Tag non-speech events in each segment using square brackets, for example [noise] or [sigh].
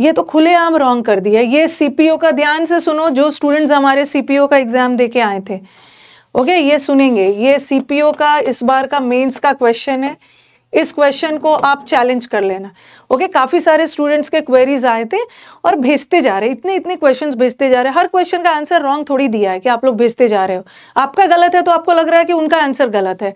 ये तो खुलेआम रॉन्ग कर दिया ये सीपीओ का ध्यान से सुनो जो स्टूडेंट्स हमारे सीपीओ का एग्जाम दे के आए थे ओके ये सुनेंगे ये सीपीओ का इस बार का मेंस का क्वेश्चन है इस क्वेश्चन को आप चैलेंज कर लेना ओके काफ़ी सारे स्टूडेंट्स के क्वेरीज आए थे और भेजते जा रहे इतने इतने क्वेश्चंस भेजते जा रहे हर क्वेश्चन का आंसर रॉन्ग थोड़ी दिया है कि आप लोग भेजते जा रहे हो आपका गलत है तो आपको लग रहा है कि उनका आंसर गलत है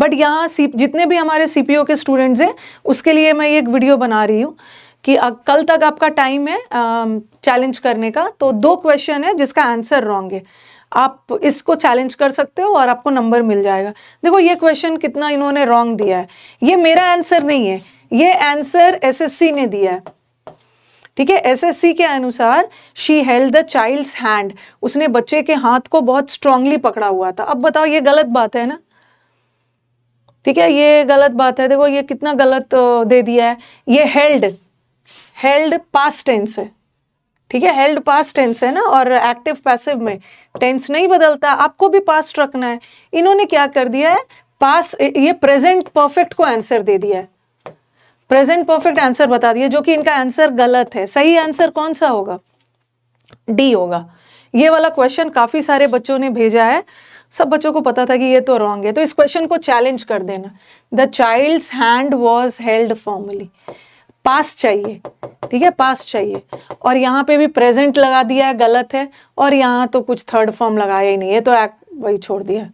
बट यहाँ जितने भी हमारे सीपीओ के स्टूडेंट्स हैं उसके लिए मैं एक वीडियो बना रही हूँ कि कल तक आपका टाइम है चैलेंज करने का तो दो क्वेश्चन है जिसका आंसर रॉन्ग है आप इसको चैलेंज कर सकते हो और आपको नंबर मिल जाएगा देखो ये क्वेश्चन कितना इन्होंने रॉन्ग दिया है ये मेरा आंसर नहीं है ये आंसर एसएससी ने दिया है ठीक है एसएससी के अनुसार she held the child's hand उसने बच्चे के हाथ को बहुत स्ट्रांगली पकड़ा हुआ था अब बताओ ये गलत बात है ना ठीक है ये गलत बात है देखो ये कितना गलत दे दिया है ये हेल्ड हेल्ड पास टेंस है ठीक है हेल्ड पास टेंस है ना और एक्टिव पैसिव में टेंस नहीं बदलता आपको भी पास्ट रखना है इन्होंने क्या कर दिया है पास ये प्रेजेंट परफेक्ट को आंसर दे दिया है प्रेजेंट परफेक्ट आंसर बता दिया जो कि इनका आंसर गलत है सही आंसर कौन सा होगा डी होगा ये वाला क्वेश्चन काफी सारे बच्चों ने भेजा है सब बच्चों को पता था कि ये तो रॉन्ग है तो इस क्वेश्चन को चैलेंज कर देना the child hand was held formally पास चाहिए ठीक है पास चाहिए और यहाँ पे भी प्रेजेंट लगा दिया है गलत है और यहाँ तो कुछ थर्ड फॉर्म लगाया ही नहीं है तो एक्ट वही छोड़ दिया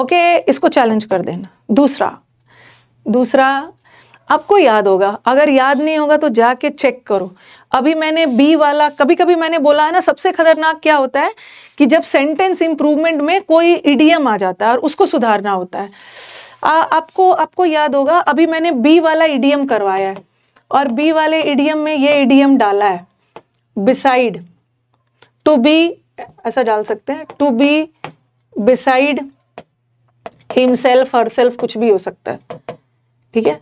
ओके इसको चैलेंज कर देना दूसरा दूसरा आपको याद होगा अगर याद नहीं होगा तो जाके चेक करो अभी मैंने बी वाला कभी कभी मैंने बोला है ना सबसे खतरनाक क्या होता है कि जब सेंटेंस इंप्रूवमेंट में कोई इडियम आ जाता है और उसको सुधारना होता है आ, आपको आपको याद होगा अभी मैंने बी वाला ईडीएम करवाया है और बी वाले ईडीएम में ये ईडीएम डाला है बिसाइड टू बी ऐसा डाल सकते हैं to be beside himself herself कुछ भी हो सकता है ठीक है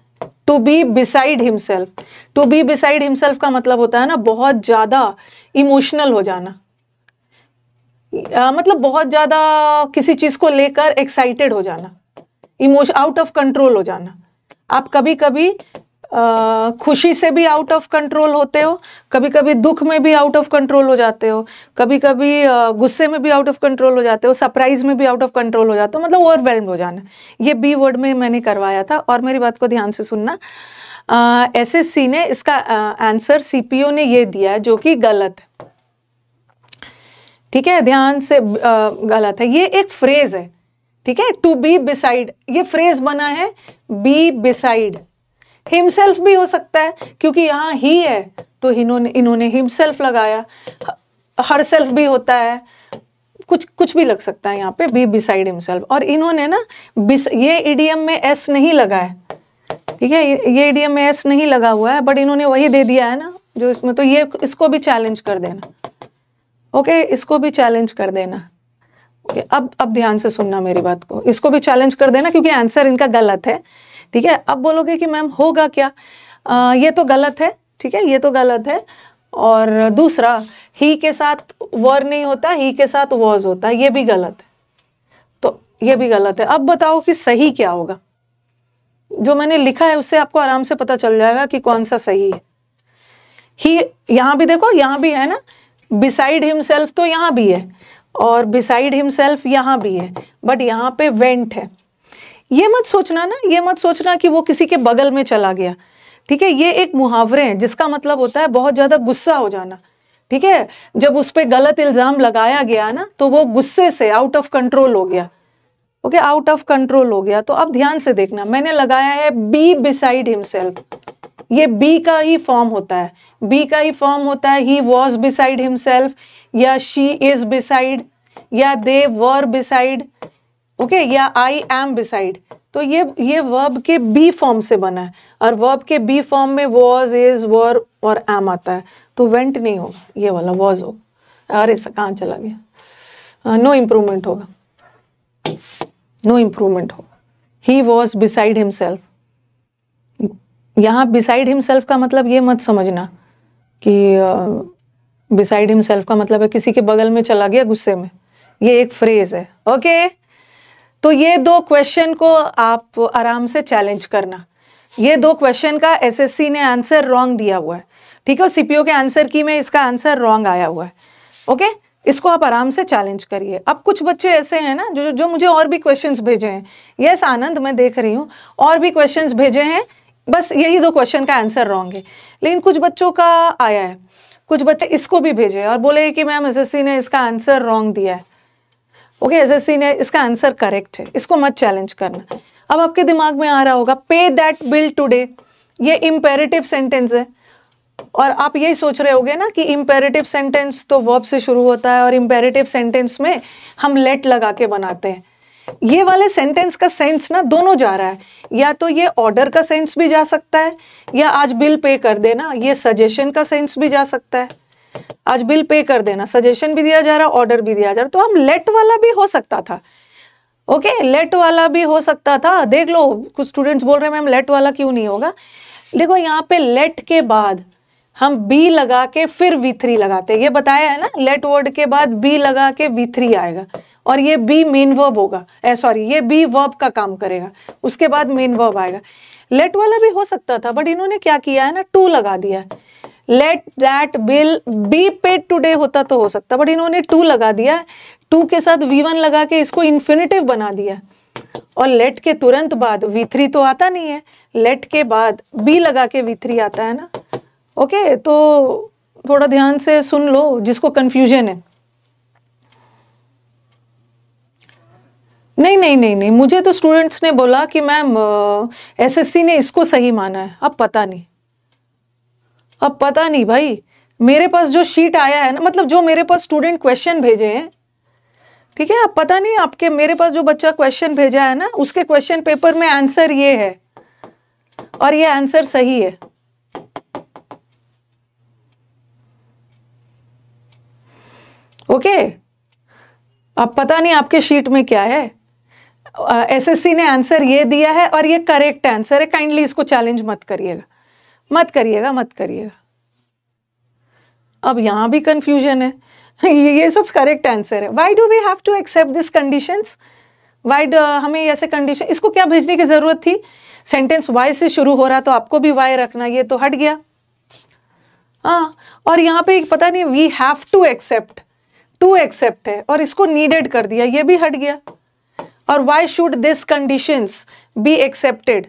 to be beside himself to be beside himself का मतलब होता है ना बहुत ज़्यादा इमोशनल हो जाना आ, मतलब बहुत ज़्यादा किसी चीज़ को लेकर एक्साइटेड हो जाना इमोशन आउट ऑफ कंट्रोल हो जाना आप कभी कभी आ, खुशी से भी आउट ऑफ कंट्रोल होते हो कभी कभी दुख में भी आउट ऑफ कंट्रोल हो जाते हो कभी कभी गुस्से में भी आउट ऑफ कंट्रोल हो जाते हो सरप्राइज में भी आउट ऑफ कंट्रोल हो जाते हो मतलब ओवरवेल्म हो जाना ये बी वर्ड में मैंने करवाया था और मेरी बात को ध्यान से सुनना एस एस सी ने इसका आंसर सी पी ओ ने ये दिया जो कि गलत है ठीक है ध्यान से आ, गलत है ये एक फ्रेज है ठीक है टू बी बिसाइड ये फ्रेज बना है बी बिसाइड हिमसेल्फ भी हो सकता है क्योंकि यहां ही है तो इन्होंने इन्होंने हिमसेल्फ लगाया हर सेल्फ भी होता है कुछ कुछ भी लग सकता है यहाँ पे बी बिसाइड हिमसेल्फ और इन्होंने ना बिस ये ईडीएम में एस नहीं लगा है ठीक है ये ईडीएम में एस नहीं लगा हुआ है बट इन्होंने वही दे दिया है ना जो इसमें तो ये इसको भी चैलेंज कर देना ओके इसको भी चैलेंज कर देना ओके अब अब ध्यान से सुनना मेरी बात को इसको भी चैलेंज कर देना क्योंकि आंसर इनका गलत है ठीक है अब बोलोगे कि मैम होगा क्या आ, ये तो गलत है ठीक है ये तो गलत है और दूसरा ही के साथ वर नहीं होता ही के साथ वॉज होता ये भी गलत है तो ये भी गलत है अब बताओ कि सही क्या होगा जो मैंने लिखा है उससे आपको आराम से पता चल जाएगा कि कौन सा सही है ही यहां भी देखो यहां भी है ना बिसाइड हिमसेल्फ तो यहां भी है और बिसाइड हिमसेल्फ यहाँ भी है बट यहाँ पे वेंट है ये मत सोचना ना ये मत सोचना कि वो किसी के बगल में चला गया ठीक है ये एक मुहावरे हैं जिसका मतलब होता है बहुत ज़्यादा गुस्सा हो जाना ठीक है जब उस पर गलत इल्ज़ाम लगाया गया ना तो वो गुस्से से आउट ऑफ कंट्रोल हो गया ओके आउट ऑफ कंट्रोल हो गया तो अब ध्यान से देखना मैंने लगाया है बी बिसाइड हिमसेल्फ ये बी का ही फॉर्म होता है बी का ही फॉर्म होता है ही वॉज बिसाइड हिमसेल्फ या शी इज बिसाइड या दे वर बिसाइड ओके या आई एम बिसाइड तो ये ये वर्ब के बी फॉर्म से बना है और वर्ब के बी फॉर्म में वॉज इज वर और एम आता है तो वेंट नहीं होगा ये वाला वॉज होगा अरे कहाँ चला गया नो इम्प्रूवमेंट होगा नो इम्प्रूवमेंट होगा ही वॉज बिसाइड हिमसेल्फ यहाँ बिसाइड हिमसेल्फ का मतलब ये मत समझना कि बिसाइड हिमसेल्फ का मतलब है किसी के बगल में चला गया गुस्से में ये एक फ्रेज है ओके तो ये दो क्वेश्चन को आप आराम से चैलेंज करना ये दो क्वेश्चन का एसएससी ने आंसर रॉन्ग दिया हुआ है ठीक है सीपीओ के आंसर की में इसका आंसर रॉन्ग आया हुआ है ओके इसको आप आराम से चैलेंज करिए अब कुछ बच्चे ऐसे हैं ना जो जो मुझे और भी क्वेश्चंस भेजे हैं यस आनंद मैं देख रही हूँ और भी क्वेश्चंस भेजे हैं बस यही दो क्वेश्चन का आंसर रॉन्ग है लेकिन कुछ बच्चों का आया है कुछ बच्चे इसको भी भेजे और बोले कि मैम एस ने इसका आंसर रॉन्ग दिया है ओके एस एस ने इसका आंसर करेक्ट है इसको मत चैलेंज करना अब आपके दिमाग में आ रहा होगा पे दैट बिल टूडे ये इम्पेरेटिव सेंटेंस है और आप यही सोच रहे होगे ना कि इम्पेरेटिव सेंटेंस तो वर्ब से शुरू होता है और इम्पेरेटिव सेंटेंस में हम लेट लगा के बनाते हैं ये वाले सेंटेंस का सेंस ना दोनों जा रहा है या तो ये ऑर्डर का सेंस भी जा सकता है या आज बिल पे कर देना ये सजेशन का सेंस भी जा सकता है आज बिल पे कर देना सजेशन भी दिया जा रहा ऑर्डर भी दिया जा रहा तो हम लेट वाला भी हो सकता था ओके okay, लेट वाला भी हो सकता था देख लो कुछ स्टूडेंट्स बोल रहे हैं मैम लेट वाला क्यों नहीं होगा देखो यहाँ पे लेट के बाद हम बी लगा के फिर वी थ्री लगाते ये बताया है ना लेट वर्ड के बाद बी लगा के वी थ्री आएगा और ये बी मेन वर्ब होगा सॉरी ये बी वर्ब का काम करेगा उसके बाद मेन वर्ब आएगा लेट वाला भी हो सकता था बट इन्होंने क्या किया है ना टू लगा दिया let that bill be paid today होता तो हो सकता बट इन्होंने टू लगा दिया टू के साथ वी वन लगा के इसको इन्फिनेटिव बना दिया और लेट के तुरंत बाद वी थ्री तो आता नहीं है लेट के बाद बी लगा के वी थ्री आता है ना ओके okay, तो थोड़ा ध्यान से सुन लो जिसको कंफ्यूजन है नहीं नहीं नहीं नहीं मुझे तो स्टूडेंट्स ने बोला कि मैम एसएससी ने इसको सही माना है अब पता नहीं अब पता नहीं भाई मेरे पास जो शीट आया है ना मतलब जो मेरे पास स्टूडेंट क्वेश्चन भेजे हैं ठीक है अब पता नहीं आपके मेरे पास जो बच्चा क्वेश्चन भेजा है ना उसके क्वेश्चन पेपर में आंसर ये है और ये आंसर सही है ओके अब पता नहीं आपके शीट में क्या है एसएससी ने आंसर ये दिया है और ये करेक्ट आंसर है काइंडली इसको चैलेंज मत करिएगा मत करिएगा मत करिएगा अब यहां भी कंफ्यूजन है [laughs] ये सब करेक्ट आंसर है why do we have to accept this condition why हमें ऐसे कंडीशन इसको क्या भेजने की ज़रूरत थी सेंटेंस वाई से शुरू हो रहा तो आपको भी वाई रखना ये तो हट गया हाँ और यहाँ पे पता नहीं we have to accept to accept है और इसको नीडेड कर दिया ये भी हट गया और why should this conditions be accepted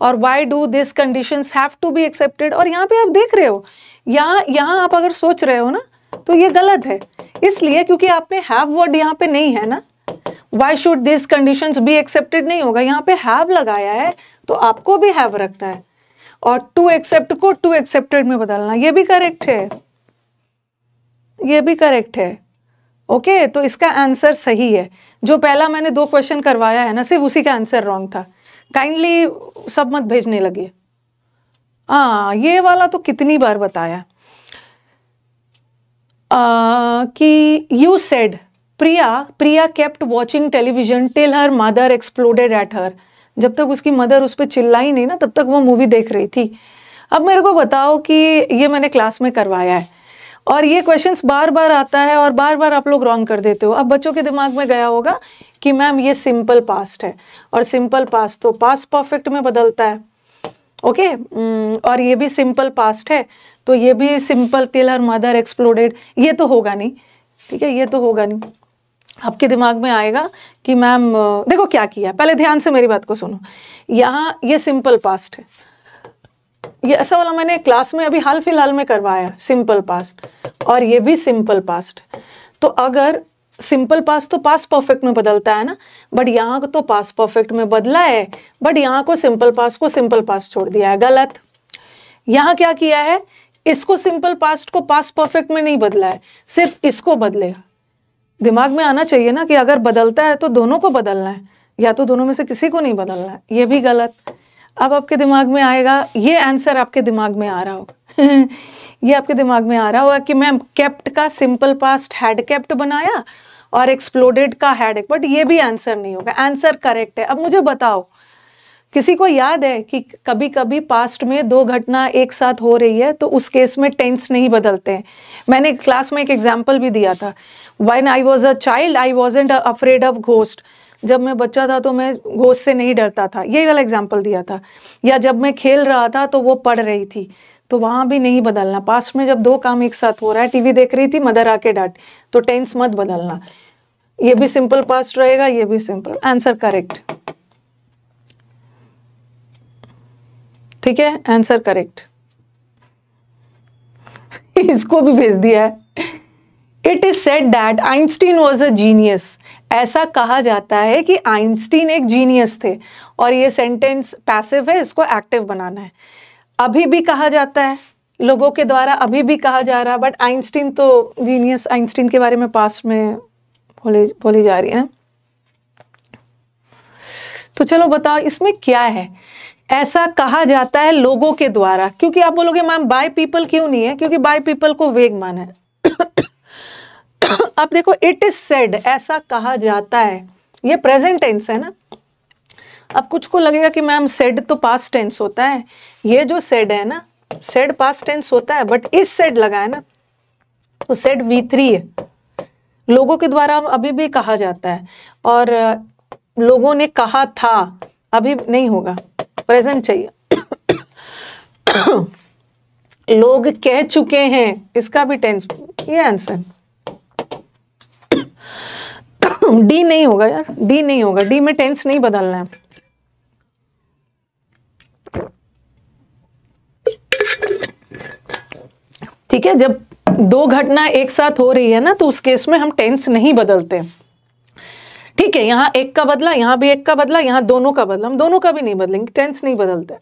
और why do this condition have to be accepted और यहाँ पे आप देख रहे हो यहाँ यहाँ आप अगर सोच रहे हो ना तो ये गलत है इसलिए क्योंकि आपने हैव वर्ड यहाँ पे नहीं है ना why should this condition be accepted नहीं होगा यहाँ पे हैव लगाया है तो आपको भी हैव रखना है और टू एक्सेप्ट को टू एक्सेप्टेड में बदलना ये भी करेक्ट है ये भी करेक्ट है ओके okay, तो इसका आंसर सही है जो पहला मैंने दो क्वेश्चन करवाया है ना सिर्फ उसी का आंसर रॉन्ग था काइंडली सब मत भेजने लगे हाँ ये वाला तो कितनी बार बताया आ, कि you said Priya Priya kept watching television till her mother exploded at her जब तक उसकी मदर उस पर चिल्लाई नहीं ना तब तक वो मूवी देख रही थी अब मेरे को बताओ कि ये मैंने क्लास में करवाया है और ये क्वेश्चंस बार बार आता है और बार बार आप लोग रॉन्ग कर देते हो अब बच्चों के दिमाग में गया होगा कि मैम ये सिंपल पास्ट है और सिंपल पास्ट तो पास्ट परफेक्ट में बदलता है ओके okay? हम्म, और ये भी सिंपल पास्ट है तो ये भी simple till her mother exploded ये तो होगा नहीं ठीक है ये तो होगा नहीं आपके दिमाग में आएगा कि मैम देखो क्या किया पहले ध्यान से मेरी बात को सुनो यहाँ ये सिंपल पास्ट है ये ऐसा वाला मैंने क्लास में अभी हाल फिलहाल में करवाया सिंपल पास्ट और ये भी सिंपल पास्ट तो अगर सिंपल पास्ट तो पास परफेक्ट में बदलता है ना बट यहाँ तो पास परफेक्ट में बदला है बट यहाँ को सिंपल पास्ट को सिंपल पास्ट छोड़ दिया है गलत यहाँ क्या किया है इसको सिंपल पास्ट को पास परफेक्ट में नहीं बदला है सिर्फ इसको बदले दिमाग में आना चाहिए ना कि अगर बदलता है तो दोनों को बदलना है या तो दोनों में से किसी को नहीं बदलना है ये भी गलत अब आपके दिमाग में आएगा ये आंसर आपके दिमाग में आ रहा होगा [laughs] ये आपके दिमाग में आ रहा होगा कि मैम केप्ट का सिंपल पास्ट हैड कैप्ट बनाया और एक्सप्लोडेड का हैड बट ये भी आंसर नहीं होगा आंसर करेक्ट है अब मुझे बताओ किसी को याद है कि कभी कभी पास्ट में दो घटना एक साथ हो रही है तो उस केस में टेंस नहीं बदलते हैं मैंने क्लास में एक एग्जाम्पल भी दिया था when I was a child I was and afraid of ghost जब मैं बच्चा था तो मैं घोष से नहीं डरता था यही वाला एग्जाम्पल दिया था या जब मैं खेल रहा था तो वो पढ़ रही थी तो वहां भी नहीं बदलना पास्ट में जब दो काम एक साथ हो रहा है टीवी देख रही थी मदर आके डांट तो टेंस मत बदलना ये भी सिंपल पास्ट रहेगा ये भी सिंपल आंसर करेक्ट ठीक है आंसर करेक्ट [laughs] इसको भी भेज दिया है it is said that Einstein was a genius ऐसा कहा जाता है कि आइंस्टीन एक जीनियस थे और ये सेंटेंस पैसिव है इसको एक्टिव बनाना है अभी भी कहा जाता है लोगों के द्वारा अभी भी कहा जा रहा है बट आइंस्टीन तो जीनियस आइंस्टीन के बारे में पास्ट में बोली बोली जा रही है तो चलो बताओ इसमें क्या है ऐसा कहा जाता है लोगों के द्वारा क्योंकि आप बोलोगे मैम बाय पीपल क्यों नहीं है क्योंकि बाय पीपल को वेग माना है अब देखो इट इज सेड ऐसा कहा जाता है ये प्रेजेंट टेंस है ना अब कुछ को लगेगा कि मैम सेड तो पास्ट टेंस होता है ये जो सेड है ना सेड पास्ट टेंस होता है बट इस सेड लगा है ना तो सेड वी थ्री है लोगों के द्वारा अभी भी कहा जाता है और लोगों ने कहा था अभी नहीं होगा प्रेजेंट चाहिए [coughs] लोग कह चुके हैं इसका भी टेंस ये आंसर डी नहीं होगा यार डी नहीं होगा डी में टेंस नहीं बदलना है ठीक है जब दो घटना एक साथ हो रही है ना तो उस केस में हम टेंस नहीं बदलते ठीक है यहां एक का बदला यहां भी एक का बदला यहां दोनों का बदला हम दोनों का भी नहीं बदलेंगे टेंस नहीं बदलते